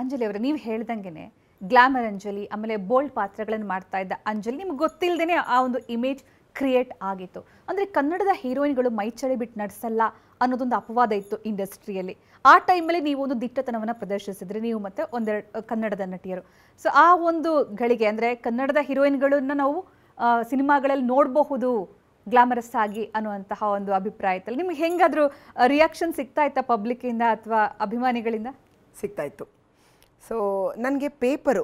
ಅಂಜಲಿ ಅವರು ನೀವು ಹೇಳ್ದಂಗೆನೆ ಗ್ಲಾಮರ್ ಅಂಜಲಿ ಆಮೇಲೆ ಬೋಲ್ಡ್ ಪಾತ್ರಗಳನ್ನು ಮಾಡ್ತಾ ಇದ್ದ ಅಂಜಲಿ ನಿಮ್ಗೆ ಗೊತ್ತಿಲ್ಲದೇ ಆ ಒಂದು ಇಮೇಜ್ ಕ್ರಿಯೇಟ್ ಆಗಿತ್ತು ಅಂದರೆ ಕನ್ನಡದ ಹೀರೋಯಿನ್ಗಳು ಮೈಚಳಿ ಬಿಟ್ಟು ನಡೆಸಲ್ಲ ಅನ್ನೋದೊಂದು ಅಪವಾದ ಇತ್ತು ಇಂಡಸ್ಟ್ರಿಯಲ್ಲಿ ಆ ಟೈಮಲ್ಲಿ ನೀವು ಒಂದು ದಿಟ್ಟತನವನ್ನು ಪ್ರದರ್ಶಿಸಿದ್ರೆ ನೀವು ಮತ್ತೆ ಒಂದೆರಡು ಕನ್ನಡದ ನಟಿಯರು ಸೊ ಆ ಒಂದು ಗಳಿಗೆ ಅಂದರೆ ಕನ್ನಡದ ಹೀರೋಯಿನ್ಗಳನ್ನು ನಾವು ಸಿನಿಮಾಗಳಲ್ಲಿ ನೋಡಬಹುದು ಗ್ಲಾಮರಸ್ ಆಗಿ ಅನ್ನುವಂತಹ ಒಂದು ಅಭಿಪ್ರಾಯದಲ್ಲಿ ನಿಮ್ಗೆ ಹೆಂಗಾದರೂ ರಿಯಾಕ್ಷನ್ ಸಿಗ್ತಾ ಇತ್ತಾ ಪಬ್ಲಿಕ್ಕಿಂದ ಅಥವಾ ಅಭಿಮಾನಿಗಳಿಂದ ಸಿಗ್ತಾ ಇತ್ತು ಸೊ ನನಗೆ ಪೇಪರು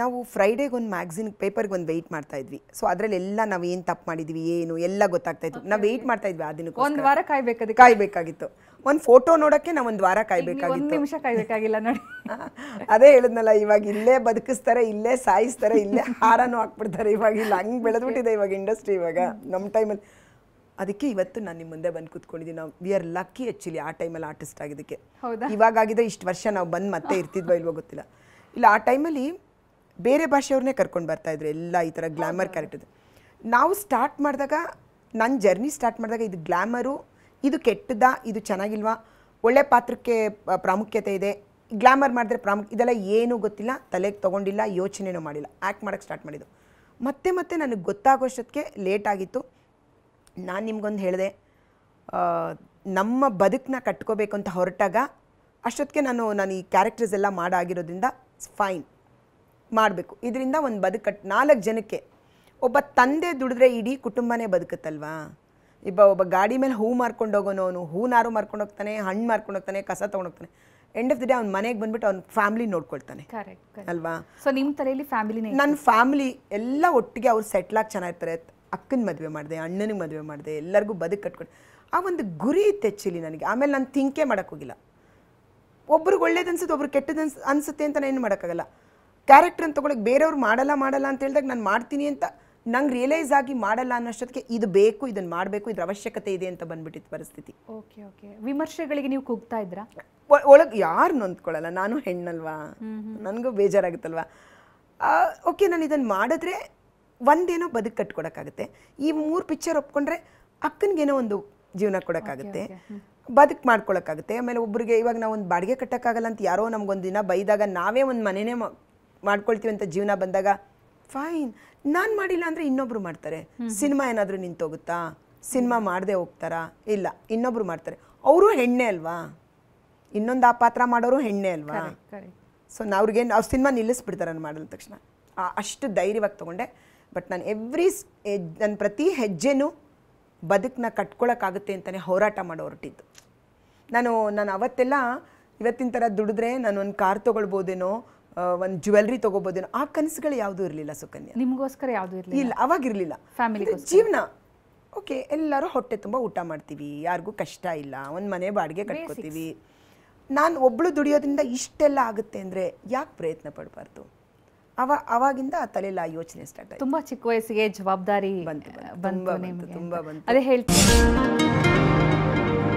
ನಾವು ಫ್ರೈಡೇಗೆ ಒಂದು ಮ್ಯಾಗ್ಝಿನ್ ಪೇಪರ್ಗೆ ಒಂದು ವೆಯ್ಟ್ ಮಾಡ್ತಾ ಇದ್ವಿ ಸೊ ಅದರಲ್ಲಿ ಎಲ್ಲ ನಾವು ಏನು ತಪ್ಪು ಮಾಡಿದ್ವಿ ಏನು ಎಲ್ಲ ಗೊತ್ತಾಗ್ತಾ ಇತ್ತು ನಾವು ವೆಯ್ಟ್ ಮಾಡ್ತಾ ಇದ್ವಿ ಆ ದಿನಕ್ಕೆ ಒಂದು ವಾರ ಕಾಯ್ಬೇಕು ಕಾಯ್ಬೇಕಾಗಿತ್ತು ಒಂದು ಫೋಟೋ ನೋಡೋಕ್ಕೆ ನಾವು ಒಂದು ವಾರ ಕಾಯ್ಬೇಕಾಗಿತ್ತು ನಿಮಿಷ ಕಾಯ್ಬೇಕಾಗಿಲ್ಲ ನೋಡಿ ಅದೇ ಹೇಳಿದ್ನಲ್ಲ ಇವಾಗ ಇಲ್ಲೇ ಬದುಕಿಸ್ತಾರೆ ಇಲ್ಲೇ ಸಾಯಿಸ್ತಾರೆ ಇಲ್ಲೇ ಹಾರನೂ ಹಾಕ್ಬಿಡ್ತಾರೆ ಇವಾಗ ಇಲ್ಲ ಹಂಗೆ ಬೆಳೆದ್ಬಿಟ್ಟಿದೆ ಇವಾಗ ಇಂಡಸ್ಟ್ರಿ ಇವಾಗ ನಮ್ಮ ಟೈಮಲ್ಲಿ ಅದಕ್ಕೆ ಇವತ್ತು ನಾನು ನಿಮ್ಮ ಮುಂದೆ ಬಂದು ಕೂತ್ಕೊಂಡಿದ್ದೀನಿ ನಾವು ವಿ ಆರ್ ಲಕ್ಕಿ ಆ್ಯಕ್ಚುಲಿ ಆ ಟೈಮಲ್ಲಿ ಆರ್ಟಿಸ್ಟ್ ಆಗಿದ್ದಕ್ಕೆ ಇವಾಗ ಇವಾಗಿದ್ರೆ ಇಷ್ಟು ವರ್ಷ ನಾವು ಬಂದು ಮತ್ತೆ ಇರ್ತಿದ್ವೋ ಇಲ್ವೋ ಗೊತ್ತಿಲ್ಲ ಇಲ್ಲ ಆ ಟೈಮಲ್ಲಿ ಬೇರೆ ಭಾಷೆಯವ್ರನ್ನೇ ಕರ್ಕೊಂಡು ಬರ್ತಾಯಿದ್ರು ಎಲ್ಲ ಈ ಥರ ಗ್ಲ್ಯಾಮರ್ ಕ್ಯಾರೆಕ್ಟರ್ ನಾವು ಸ್ಟಾರ್ಟ್ ಮಾಡಿದಾಗ ನನ್ನ ಜರ್ನಿ ಸ್ಟಾರ್ಟ್ ಮಾಡಿದಾಗ ಇದು ಗ್ಲ್ಯಾಮರು ಇದು ಕೆಟ್ಟದ ಇದು ಚೆನ್ನಾಗಿಲ್ವಾ ಒಳ್ಳೆ ಪಾತ್ರಕ್ಕೆ ಪ್ರಾಮುಖ್ಯತೆ ಇದೆ ಗ್ಲ್ಯಾಮರ್ ಮಾಡಿದ್ರೆ ಪ್ರಾಮುಖ್ಯ ಇದೆಲ್ಲ ಏನೂ ಗೊತ್ತಿಲ್ಲ ತಲೆಗೆ ತೊಗೊಂಡಿಲ್ಲ ಯೋಚನೆನೂ ಮಾಡಿಲ್ಲ ಆ್ಯಕ್ಟ್ ಮಾಡೋಕ್ಕೆ ಸ್ಟಾರ್ಟ್ ಮಾಡಿದ್ದು ಮತ್ತೆ ಮತ್ತೆ ನನಗೆ ಗೊತ್ತಾಗೋಷ್ಟೊತ್ತಿಗೆ ಲೇಟ್ ಆಗಿತ್ತು ನಾನು ನಿಮ್ಗೊಂದು ಹೇಳಿದೆ ನಮ್ಮ ಬದುಕನ್ನ ಕಟ್ಕೋಬೇಕು ಅಂತ ಹೊರಟಾಗ ಅಷ್ಟೊತ್ತಿಗೆ ನಾನು ನಾನು ಈ ಕ್ಯಾರೆಕ್ಟರ್ಸ್ ಎಲ್ಲ ಮಾಡಾಗಿರೋದ್ರಿಂದ ಫೈನ್ ಮಾಡಬೇಕು ಇದರಿಂದ ಒಂದು ಬದುಕು ಕಟ್ ನಾಲ್ಕು ಜನಕ್ಕೆ ಒಬ್ಬ ತಂದೆ ದುಡಿದ್ರೆ ಇಡೀ ಕುಟುಂಬನೇ ಬದುಕುತ್ತಲ್ವಾ ಇಬ್ಬ ಒಬ್ಬ ಗಾಡಿ ಮೇಲೆ ಹೂ ಮಾರ್ಕೊಂಡು ಹೋಗೋನು ಅವನು ನಾರು ಮಾರ್ಕೊಂಡು ಹೋಗ್ತಾನೆ ಹಣ್ಣು ಮಾರ್ಕೊಂಡು ಹೋಗ್ತಾನೆ ಕಸ ಹೋಗ್ತಾನೆ ಎಂಡ್ ಆಫ್ ದ ಡೇ ಅವ್ನ ಮನೆಗೆ ಬಂದ್ಬಿಟ್ಟು ಅವ್ನ ಫ್ಯಾಮಿಲಿ ನೋಡ್ಕೊಳ್ತಾನೆ ಅಲ್ವಾ ಸೊ ನಿಮ್ಮ ತಲೆಯಲ್ಲಿ ಫ್ಯಾಮಿಲಿ ನನ್ನ ಫ್ಯಾಮಿಲಿ ಎಲ್ಲ ಒಟ್ಟಿಗೆ ಅವ್ರು ಸೆಟ್ಲಾಗಿ ಚೆನ್ನಾಗಿರ್ತಾರೆ ಅಕ್ಕನ ಮದುವೆ ಮಾಡಿದೆ ಅಣ್ಣನಿಗೆ ಮದುವೆ ಮಾಡಿದೆ ಎಲ್ಲರಿಗೂ ಬದುಕು ಕಟ್ಕೊಂಡು ಆ ಒಂದು ಗುರಿ ಇತ್ತು ನನಗೆ ಆಮೇಲೆ ನಾನು ತಿಂಕೆ ಮಾಡೋಕ್ಕೋಗಿಲ್ಲ ಒಬ್ರಿಗೆ ಒಳ್ಳೇದು ಅನ್ಸುತ್ತೆ ಒಬ್ರು ಕೆಟ್ಟದ್ದು ಅನ್ಸ್ ಅನಿಸುತ್ತೆ ಅಂತ ಏನು ಮಾಡೋಕ್ಕಾಗಲ್ಲ ಕ್ಯಾರೆಕ್ಟರ್ ಅಂತ ತೊಗೊಳಕ್ಕೆ ಬೇರೆಯವ್ರು ಮಾಡಲ್ಲ ಮಾಡಲ್ಲ ಅಂತ ಹೇಳಿದಾಗ ನಾನು ಮಾಡ್ತೀನಿ ಅಂತ ನಂಗೆ ರಿಯಲೈಸ್ ಆಗಿ ಮಾಡಲ್ಲ ಅನ್ನೋಷ್ಟೊತ್ತಿಗೆ ಇದು ಬೇಕು ಇದನ್ನು ಮಾಡಬೇಕು ಇದ್ರ ಅವಶ್ಯಕತೆ ಇದೆ ಅಂತ ಬಂದ್ಬಿಟ್ಟಿತ್ತು ಪರಿಸ್ಥಿತಿ ಓಕೆ ಓಕೆ ವಿಮರ್ಶೆಗಳಿಗೆ ನೀವು ಕುಗ್ತಾ ಇದ್ರಾ ಒಳಗೆ ಯಾರು ನೊಂದ್ಕೊಳ್ಳಲ್ಲ ನಾನು ಹೆಣ್ಣಲ್ವಾ ನನಗೂ ಬೇಜಾರಾಗುತ್ತಲ್ವಾ ಓಕೆ ನಾನು ಇದನ್ನು ಮಾಡಿದ್ರೆ ಒಂದೇನೋ ಬದುಕು ಕಟ್ಕೊಡೋಕ್ಕಾಗುತ್ತೆ ಈ ಮೂರು ಪಿಕ್ಚರ್ ಒಪ್ಕೊಂಡ್ರೆ ಅಕ್ಕನಿಗೇನೋ ಒಂದು ಜೀವನ ಕೊಡೋಕ್ಕಾಗುತ್ತೆ ಬದುಕು ಮಾಡ್ಕೊಳಕ್ಕಾಗುತ್ತೆ ಆಮೇಲೆ ಒಬ್ಬರಿಗೆ ಇವಾಗ ನಾವು ಒಂದು ಬಾಡಿಗೆ ಕಟ್ಟೋಕ್ಕಾಗಲ್ಲ ಅಂತ ಯಾರೋ ನಮ್ಗೊಂದು ದಿನ ಬೈದಾಗ ನಾವೇ ಒಂದು ಮನೆನೇ ಮಾಡ್ಕೊಳ್ತೀವಿ ಅಂತ ಜೀವನ ಬಂದಾಗ ಫೈನ್ ನಾನು ಮಾಡಿಲ್ಲ ಅಂದರೆ ಇನ್ನೊಬ್ರು ಮಾಡ್ತಾರೆ ಸಿನಿಮಾ ಏನಾದರೂ ನಿಂತೋಗುತ್ತಾ ಸಿನಿಮಾ ಮಾಡದೆ ಹೋಗ್ತಾರಾ ಇಲ್ಲ ಇನ್ನೊಬ್ರು ಮಾಡ್ತಾರೆ ಅವರು ಹೆಣ್ಣೆ ಅಲ್ವಾ ಇನ್ನೊಂದು ಆ ಪಾತ್ರ ಮಾಡೋರು ಹೆಣ್ಣೆ ಅಲ್ವಾ ಸೊ ಅವ್ರಿಗೆ ಅವ್ರು ಸಿನಿಮಾ ನಿಲ್ಲಿಸ್ಬಿಡ್ತಾರೆ ನಾನು ಮಾಡಿದ ತಕ್ಷಣ ಅಷ್ಟು ಧೈರ್ಯವಾಗಿ ತೊಗೊಂಡೆ ಬಟ್ ನಾನು ಎವ್ರಿ ನನ್ನ ಪ್ರತಿ ಹೆಜ್ಜೆನೂ ಬದುಕನ್ನ ಕಟ್ಕೊಳ್ಳೋಕ್ಕಾಗುತ್ತೆ ಅಂತಲೇ ಹೋರಾಟ ಮಾಡೋ ಹೊರಟಿದ್ದು ನಾನು ನಾನು ಅವತ್ತೆಲ್ಲ ಇವತ್ತಿನ ಥರ ದುಡಿದ್ರೆ ನಾನು ಒಂದು ಕಾರ್ ತೊಗೊಳ್ಬೋದೇನೋ ಒಂದು ಜ್ಯುವೆಲ್ರಿ ತೊಗೋಬೋದೇನೋ ಆ ಕನಸುಗಳು ಯಾವುದೂ ಇರಲಿಲ್ಲ ಸುಕನ್ಯಾ ನಿಮಗೋಸ್ಕರ ಯಾವುದೂ ಇರಲಿಲ್ಲ ಇಲ್ಲ ಅವಾಗಿರಲಿಲ್ಲ ಫ್ಯಾಮಿಲಿ ಜೀವನ ಓಕೆ ಎಲ್ಲರೂ ಹೊಟ್ಟೆ ತುಂಬ ಊಟ ಮಾಡ್ತೀವಿ ಯಾರಿಗೂ ಕಷ್ಟ ಇಲ್ಲ ಒಂದು ಮನೆ ಬಾಡಿಗೆ ಕಟ್ಕೋತೀವಿ ನಾನು ಒಬ್ಳು ದುಡಿಯೋದ್ರಿಂದ ಇಷ್ಟೆಲ್ಲ ಆಗುತ್ತೆ ಅಂದರೆ ಯಾಕೆ ಪ್ರಯತ್ನ ಪಡಬಾರ್ದು ಅವ ಅವಾಗಿಂದ ತಲೆಯಲ್ಲಿ ಆ ಯೋಚನೆ ಸ್ಟಾರ್ಟ್ ಆಯ್ತು ತುಂಬಾ ಚಿಕ್ಕ ವಯಸ್ಸಿಗೆ ಜವಾಬ್ದಾರಿ ಬಂತು ಬಂತು ಬಂತು ಅದೇ ಹೇಳ್ತೀನಿ